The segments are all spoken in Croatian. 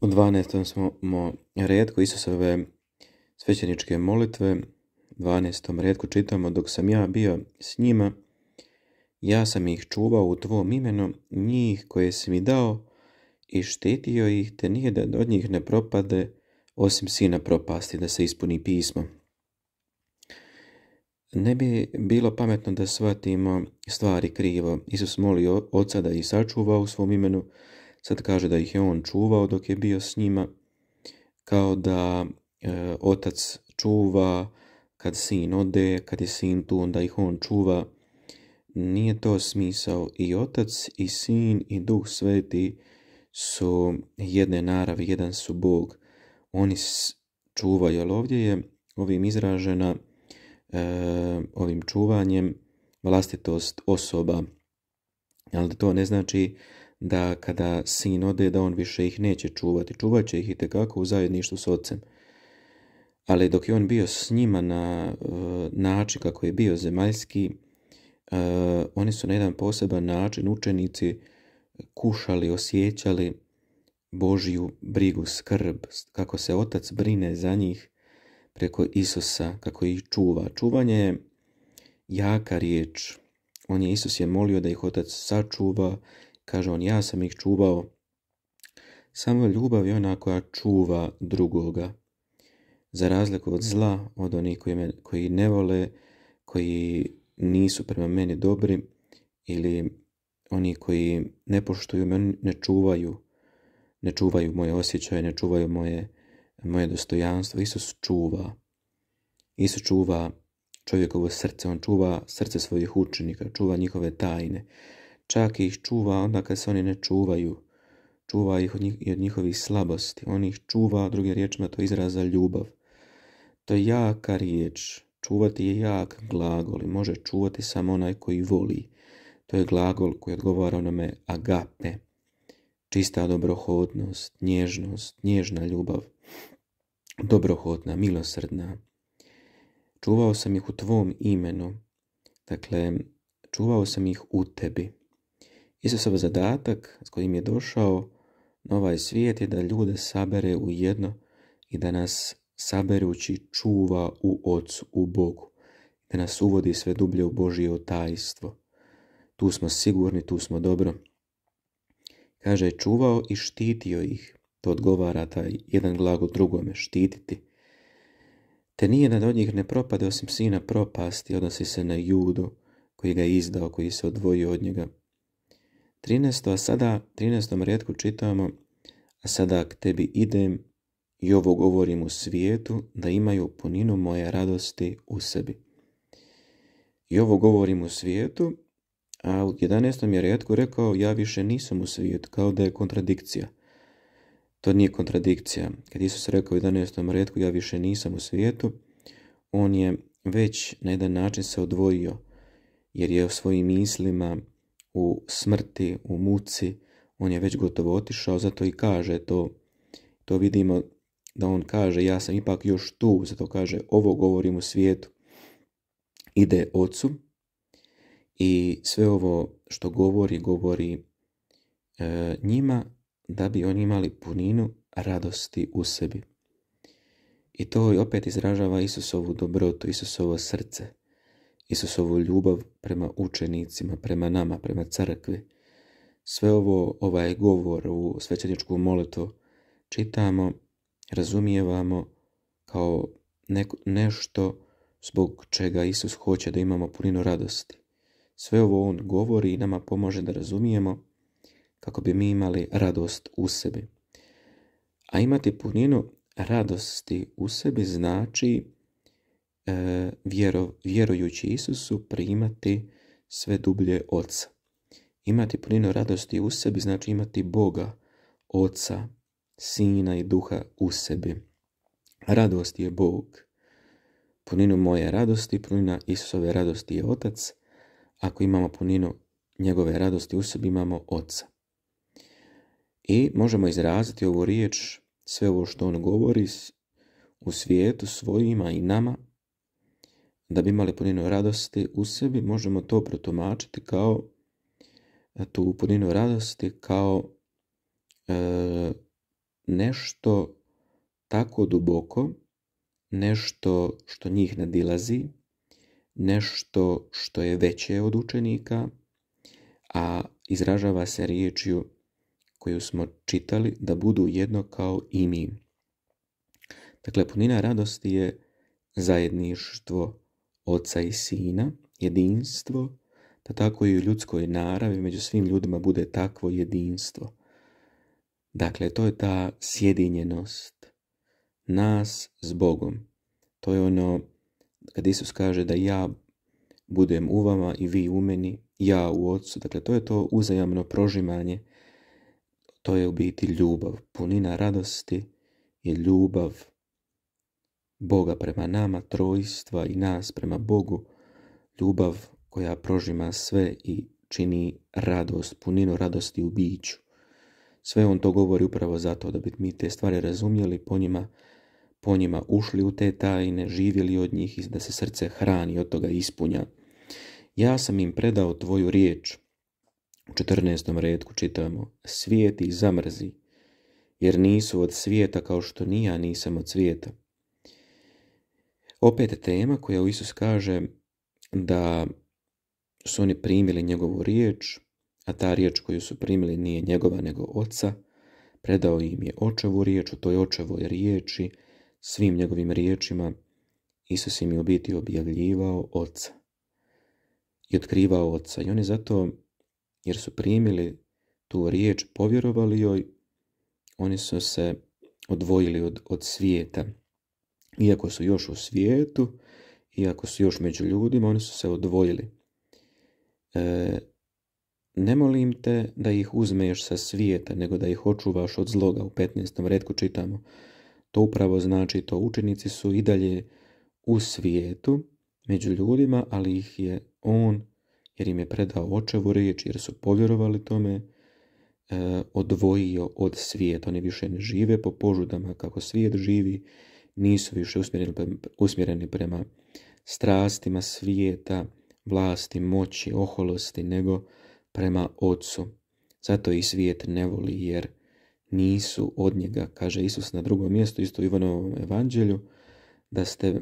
U 12. smo redku Isusove svećeničke molitve, 12. redku čitamo dok sam ja bio s njima, ja sam ih čuvao u tvom imenu, njih koje si mi dao i štitio ih te da od njih ne propade osim sina propasti da se ispuni pismo. Ne bi bilo pametno da shvatimo stvari krivo. Isus molio oca da ih sačuvao u svom imenu, Sad kaže da ih je on čuvao dok je bio s njima, kao da e, otac čuva kad sin ode, kad je sin tu, onda ih on čuva. Nije to smisao. I otac, i sin, i duh sveti su jedne naravi, jedan su Bog. Oni čuvaju, ali ovdje je ovim izražena, e, ovim čuvanjem, vlastitost osoba. Ali to ne znači da kada sin ode, da on više ih neće čuvati. Čuvat će ih i tekako u zajedništvu s ocem. Ali dok je on bio s njima na eh, način kako je bio zemaljski, eh, oni su na jedan poseban način učenici kušali, osjećali Božju brigu, skrb, kako se otac brine za njih preko Isusa, kako ih čuva. Čuvanje je jaka riječ. On je, Isus je molio da ih otac sačuva, Kaže on, ja sam ih čuvao. Samo ljubav je ona koja čuva drugoga. Za razliku od zla, od onih koji, me, koji ne vole, koji nisu prema meni dobri ili oni koji ne poštuju me, ne čuvaju, ne čuvaju moje osjećaje, ne čuvaju moje, moje dostojanstvo. Isus čuva. Isus čuva čovjekovo srce, on čuva srce svojih učenika, čuva njihove tajne. Čak ih čuva onda kad se oni ne čuvaju. Čuva ih od, od njihovih slabosti. On ih čuva, druge riječima, to izraza ljubav. To je jaka riječ. Čuvati je jak glagol i može čuvati samo onaj koji voli. To je glagol koji odgovara onome agape. Čista dobrohodnost, nježnost, nježna ljubav. Dobrohodna, milosrdna. Čuvao sam ih u tvom imenu. Dakle, čuvao sam ih u tebi. Isusov zadatak s kojim je došao na ovaj svijet je da ljude sabere u jedno i da nas saberući čuva u Otcu, u Bogu, da nas uvodi sve dublje u Božije otajstvo. Tu smo sigurni, tu smo dobro. Kaže, čuvao i štitio ih. To odgovara taj jedan glagol drugome, štititi. Te nije od njih ne propade osim sina propasti, odnosi se na judu koji ga je izdao, koji se odvojio od njega, 13. A sada, 13. redku čitamo, a sada k tebi idem i ovo govorim u svijetu, da imaju puninu moje radosti u sebi. I ovo govorim u svijetu, a u 11. je redku rekao, ja više nisam u svijetu, kao da je kontradikcija. To nije kontradikcija. Kad Isus rekao u 11. redku, ja više nisam u svijetu, on je već na jedan način se odvojio, jer je u svojim mislima u smrti, u muci, on je već gotovo otišao, zato i kaže to, to vidimo da on kaže ja sam ipak još tu, zato kaže ovo govorim u svijetu. Ide ocu i sve ovo što govori, govori e, njima da bi oni imali puninu radosti u sebi. I to opet izražava Isusovu dobrotu, Isusovo srce. Isusovu ljubav prema učenicima, prema nama, prema crkvi. Sve ovo, ovaj govor u svećaničku molitvu čitamo, razumijevamo kao nešto zbog čega Isus hoće da imamo puninu radosti. Sve ovo On govori i nama pomože da razumijemo kako bi mi imali radost u sebi. A imati puninu radosti u sebi znači E, vjero, vjerujući Isusu primati sve dublje Oca. Imati punino radosti u sebi znači imati Boga, Oca, Sina i Duha u sebi. Radost je Bog. Puninu moje radosti, punina Isusove radosti je Otac. Ako imamo puninu njegove radosti u sebi, imamo Oca. I možemo izraziti ovu riječ, sve ovo što on govori u svijetu svojima i nama, da bi imali puninu radosti u sebi, možemo to protumačiti kao e, tu puninu radosti kao e, nešto tako duboko, nešto što njih nadilazi, nešto što je veće od učenika, a izražava se riječju koju smo čitali da budu jedno kao i mi. Dakle, punina radosti je zajedništvo, oca i sina, jedinstvo, da pa tako i u ljudskoj naravi među svim ljudima bude takvo jedinstvo. Dakle, to je ta sjedinjenost nas s Bogom. To je ono kad Isus kaže da ja budem u vama i vi u meni, ja u ocu. Dakle, to je to uzajamno prožimanje. To je u biti ljubav. Punina radosti je ljubav Boga prema nama, trojstva i nas prema Bogu, ljubav koja prožima sve i čini radost, puninu radosti u biću. Sve on to govori upravo zato da bi mi te stvari razumjeli, po njima, po njima ušli u te tajne, živjeli od njih i da se srce hrani, od toga ispunja. Ja sam im predao tvoju riječ. U 14. redku čitamo, svijet zamrzi, jer nisu od svijeta kao što nija ja nisam od svijeta. Opet tema koja u Isus kaže da su oni primili njegovu riječ, a ta riječ koju su primili nije njegova nego oca, predao im je očevu riječ, u toj očevoj riječi, svim njegovim riječima, Isus im je u biti objavljivao oca i otkrivao oca. I oni zato, jer su primili tu riječ, povjerovali joj, oni su se odvojili od, od svijeta iako su još u svijetu, iako su još među ljudima, oni su se odvojili. E, ne molim te da ih uzmeš sa svijeta, nego da ih očuvaš od zloga. U 15. redku čitamo. To upravo znači to. Učenici su i dalje u svijetu, među ljudima, ali ih je on, jer im je predao očevu riječ, jer su povjerovali tome, e, odvojio od svijeta. Oni više ne žive po požudama kako svijet živi, nisu više usmjereni prema strastima svijeta, vlasti, moći, oholosti, nego prema ocu. Zato i svijet ne voli jer nisu od njega, kaže Isus na drugom mjestu, isto u Ivanovom evanđelju, da ste,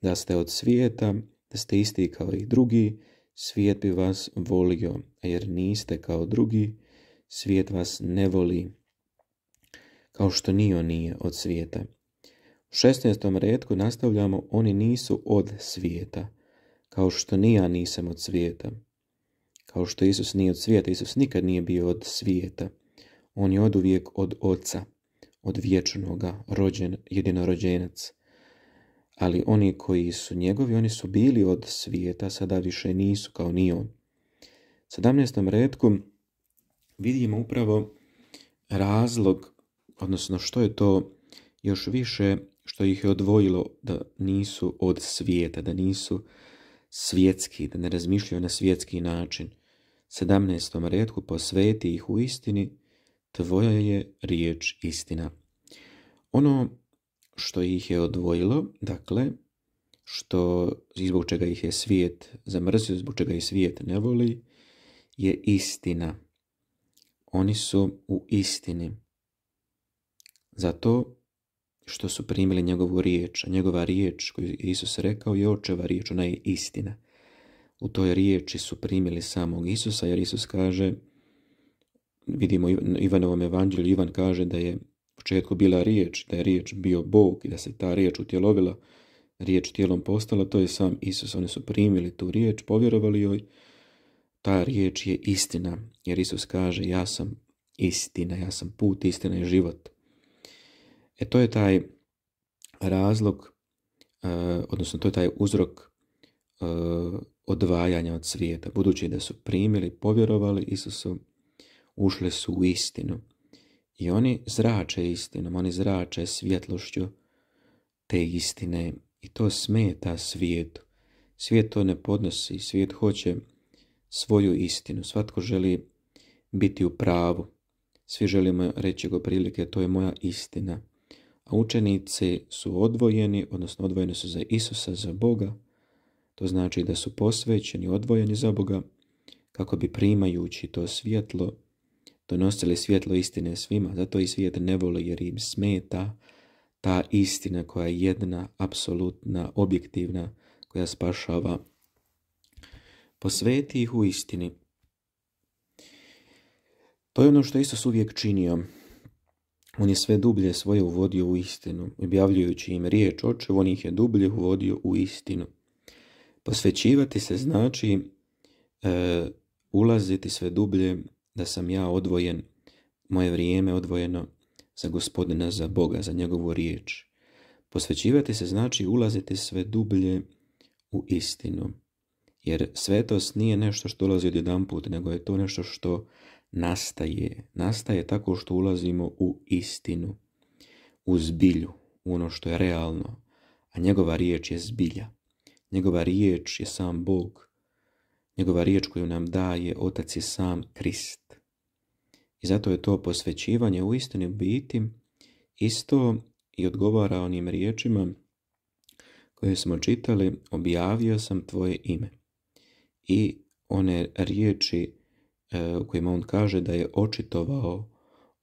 da ste od svijeta, da ste isti kao i drugi, svijet bi vas volio, jer niste kao drugi, svijet vas ne voli, kao što ni on nije od svijeta. U 16. redku nastavljamo oni nisu od svijeta, kao što ni ja nisam od svijeta. Kao što Isus nije od svijeta, Isus nikad nije bio od svijeta. On je od uvijek od oca, od vječnoga, rođen, jedinorođenac. Ali oni koji su njegovi, oni su bili od svijeta, sada više nisu kao ni on. U 17. redku vidimo upravo razlog, odnosno što je to još više što ih je odvojilo da nisu od svijeta, da nisu svjetski, da ne razmišljaju na svjetski način. 17. redku posveti ih u istini, tvoja je riječ istina. Ono što ih je odvojilo, dakle, što izbog čega ih je svijet zamrzio, zbog čega ih svijet ne voli, je istina. Oni su u istini. Zato što su primili njegovu riječ, a njegova riječ koju je Isus rekao je očeva riječ, ona je istina. U toj riječi su primili samog Isusa, jer Isus kaže, vidimo Ivanovom evanđelju, Ivan kaže da je u početku bila riječ, da je riječ bio Bog i da se ta riječ utjelovila, riječ tijelom postala, to je sam Isus. Oni su primili tu riječ, povjerovali joj, ta riječ je istina, jer Isus kaže, ja sam istina, ja sam put, istina i život. E to je taj razlog, e, odnosno to je taj uzrok e, odvajanja od svijeta. Budući da su primili, povjerovali Isusu, ušli su u istinu. I oni zrače istinom, oni zrače svjetlošću te istine. I to smeta svijetu. Svijet to ne podnosi, svijet hoće svoju istinu. Svatko želi biti u pravu. Svi želimo reći go prilike, to je moja istina učenici su odvojeni, odnosno odvojeni su za Isusa, za Boga. To znači da su posvećeni, odvojeni za Boga, kako bi primajući to svjetlo, donosili svjetlo istine svima. Zato i svijet ne voli jer im smeta ta istina koja je jedna, apsolutna, objektivna, koja spašava. Posveti ih u istini. To je ono što Isus uvijek činio. On je sve dublje svoje uvodio u istinu, objavljujući im riječ očev, on ih je dublje uvodio u istinu. Posvećivati se znači e, ulaziti sve dublje da sam ja odvojen, moje vrijeme odvojeno za gospodina, za Boga, za njegovu riječ. Posvećivati se znači ulaziti sve dublje u istinu. Jer svetost nije nešto što dolazi od put, nego je to nešto što nastaje? Nastaje tako što ulazimo u istinu, u zbilju, u ono što je realno, a njegova riječ je zbilja. Njegova riječ je sam Bog. Njegova riječ koju nam daje Otac je sam Krist. I zato je to posvećivanje u istini biti isto i odgovara onim riječima koje smo čitali, objavio sam tvoje ime. I one riječi E, u kojima on kaže da je očitovao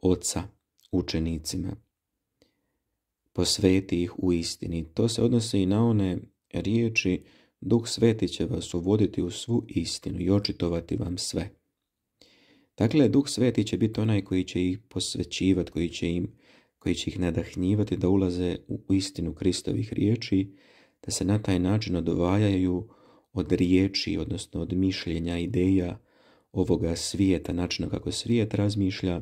oca učenicima. Posveti ih u istini. To se odnosi i na one riječi Duh Sveti će vas uvoditi u svu istinu i očitovati vam sve. Dakle, Duh Sveti će biti onaj koji će ih posvećivati, koji će, im, koji će ih nadahnjivati da ulaze u istinu Kristovih riječi, da se na taj način odvajaju od riječi, odnosno od mišljenja, ideja, ovoga svijeta, načina kako svijet razmišlja,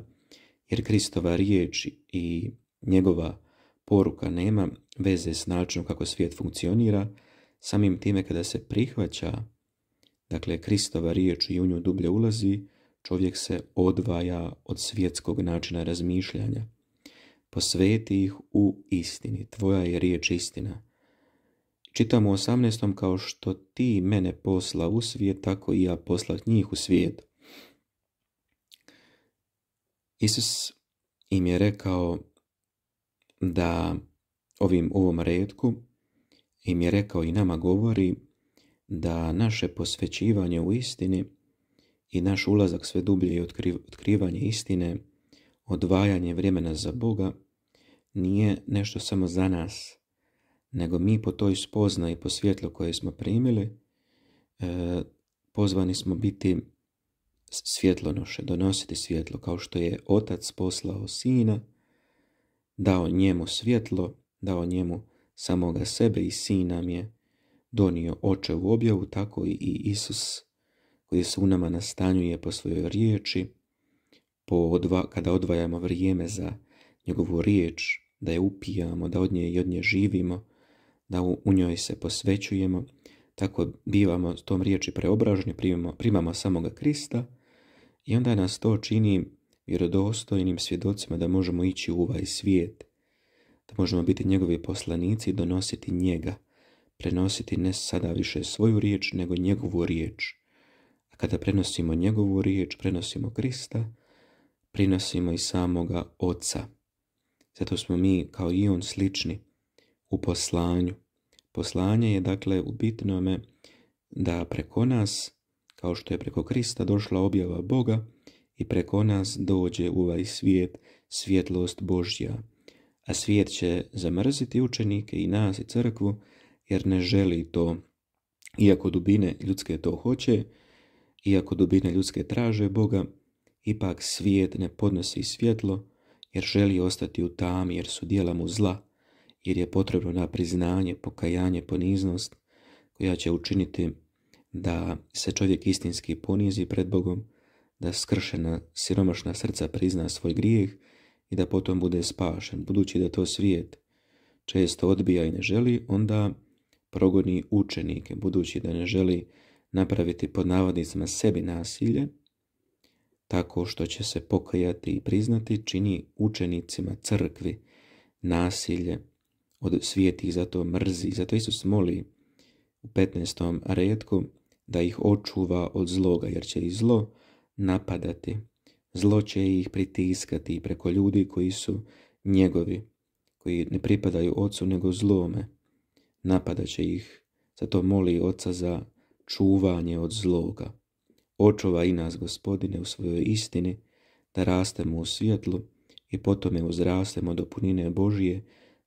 jer Kristova riječ i njegova poruka nema veze s načinom kako svijet funkcionira, samim time kada se prihvaća, dakle, Kristova riječ i u nju dublje ulazi, čovjek se odvaja od svjetskog načina razmišljanja. Posveti ih u istini, tvoja je riječ istina. Čitamo u 18. kao što ti mene posla u svijet, tako i ja poslat njih u svijet. Isus im je rekao da ovim ovom redku im je rekao i nama govori da naše posvećivanje u istini i naš ulazak sve dublje i otkrivanje istine, odvajanje vremena za Boga, nije nešto samo za nas, nego mi po toj spoznaji, po svjetlu koje smo primili, e, pozvani smo biti svjetlonoše, donositi svjetlo, kao što je otac poslao sina, dao njemu svjetlo, dao njemu samoga sebe i sin nam je donio oče u objavu, tako i Isus koji se u nama nastanjuje po svojoj riječi, po odva, kada odvajamo vrijeme za njegovu riječ, da je upijamo, da od nje i od nje živimo, da u njoj se posvećujemo, tako bivamo tom riječi preobraženi, primamo, primamo samoga Krista i onda nas to čini vjerodostojnim svjedocima da možemo ići u ovaj svijet, da možemo biti njegovi poslanici i donositi njega, prenositi ne sada više svoju riječ, nego njegovu riječ. A kada prenosimo njegovu riječ, prenosimo Krista, prinosimo i samoga Oca. Zato smo mi, kao i On, slični u poslanju. Poslanje je dakle u bitnome da preko nas, kao što je preko Krista došla objava Boga i preko nas dođe u ovaj svijet svjetlost Božja. A svijet će zamrziti učenike i nas i crkvu jer ne želi to. Iako dubine ljudske to hoće, iako dubine ljudske traže Boga, ipak svijet ne podnosi svjetlo jer želi ostati u tami jer su dijela mu zla jer je potrebno na priznanje, pokajanje, poniznost koja će učiniti da se čovjek istinski ponizi pred Bogom, da skršena, siromašna srca prizna svoj grijeh i da potom bude spašen. Budući da to svijet često odbija i ne želi, onda progoni učenike, budući da ne želi napraviti pod navodnicima sebi nasilje, tako što će se pokajati i priznati, čini učenicima crkvi nasilje od svijetih, zato mrzi, zato Isus moli u 15. redku da ih očuva od zloga, jer će i zlo napadati. Zlo će ih pritiskati preko ljudi koji su njegovi, koji ne pripadaju ocu nego zlome. Napadat će ih, zato moli oca za čuvanje od zloga. Očuva i nas, gospodine, u svojoj istini, da rastemo u svjetlu i potome uzrastemo do punine Božije,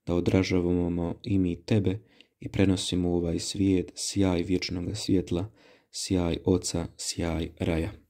da odražavamo i mi tebe i prenosimo u ovaj svijet sjaj vječnog svjetla, sjaj oca, sjaj raja.